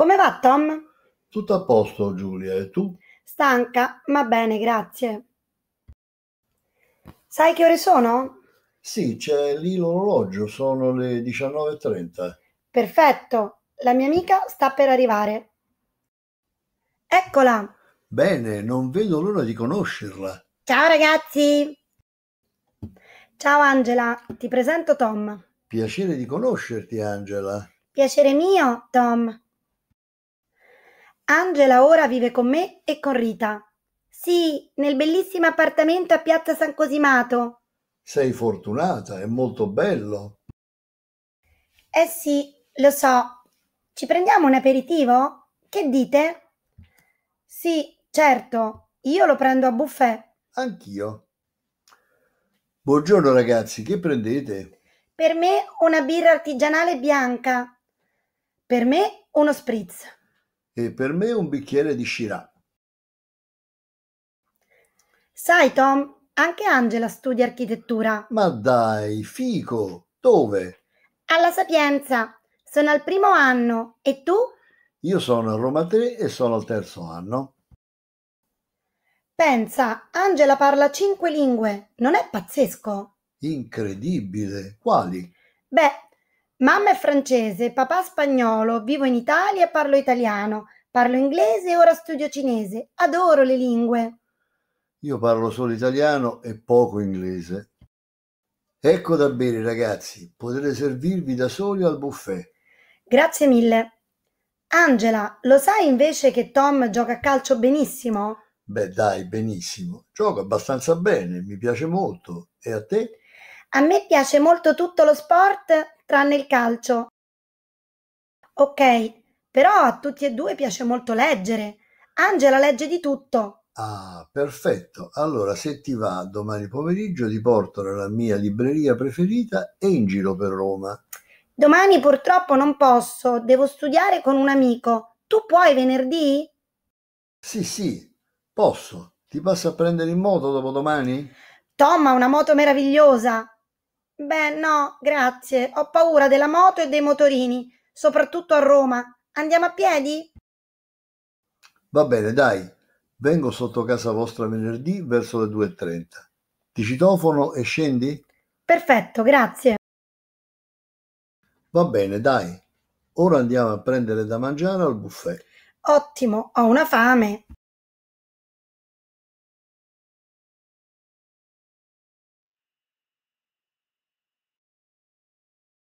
Come va, Tom? Tutto a posto, Giulia, e tu? Stanca, ma bene, grazie. Sai che ore sono? Sì, c'è lì l'orologio, sono le 19.30. Perfetto, la mia amica sta per arrivare. Eccola! Bene, non vedo l'ora di conoscerla. Ciao ragazzi! Ciao Angela, ti presento Tom. Piacere di conoscerti, Angela. Piacere mio, Tom. Angela ora vive con me e con Rita. Sì, nel bellissimo appartamento a Piazza San Cosimato. Sei fortunata, è molto bello. Eh sì, lo so. Ci prendiamo un aperitivo? Che dite? Sì, certo. Io lo prendo a buffet. Anch'io. Buongiorno ragazzi, che prendete? Per me una birra artigianale bianca. Per me uno spritz. E per me un bicchiere di Shira. Sai, Tom, anche Angela studia architettura. Ma dai, fico, dove? Alla Sapienza. Sono al primo anno. E tu? Io sono a Roma 3 e sono al terzo anno. Pensa, Angela parla cinque lingue. Non è pazzesco? Incredibile. Quali? Beh, Mamma è francese, papà spagnolo, vivo in Italia e parlo italiano, parlo inglese e ora studio cinese. Adoro le lingue. Io parlo solo italiano e poco inglese. Ecco da bere, ragazzi, potete servirvi da soli al buffet. Grazie mille. Angela, lo sai invece che Tom gioca a calcio benissimo? Beh, dai, benissimo. Gioca abbastanza bene, mi piace molto. E a te? A me piace molto tutto lo sport tranne il calcio. Ok, però a tutti e due piace molto leggere. Angela legge di tutto. Ah, perfetto. Allora, se ti va, domani pomeriggio ti porto nella mia libreria preferita e in giro per Roma. Domani purtroppo non posso, devo studiare con un amico. Tu puoi venerdì? Sì, sì, posso. Ti passo a prendere in moto dopo domani? Tom ha una moto meravigliosa. Beh, no, grazie. Ho paura della moto e dei motorini, soprattutto a Roma. Andiamo a piedi? Va bene, dai. Vengo sotto casa vostra venerdì verso le 2.30. Ti citofono e scendi? Perfetto, grazie. Va bene, dai. Ora andiamo a prendere da mangiare al buffet. Ottimo, ho una fame.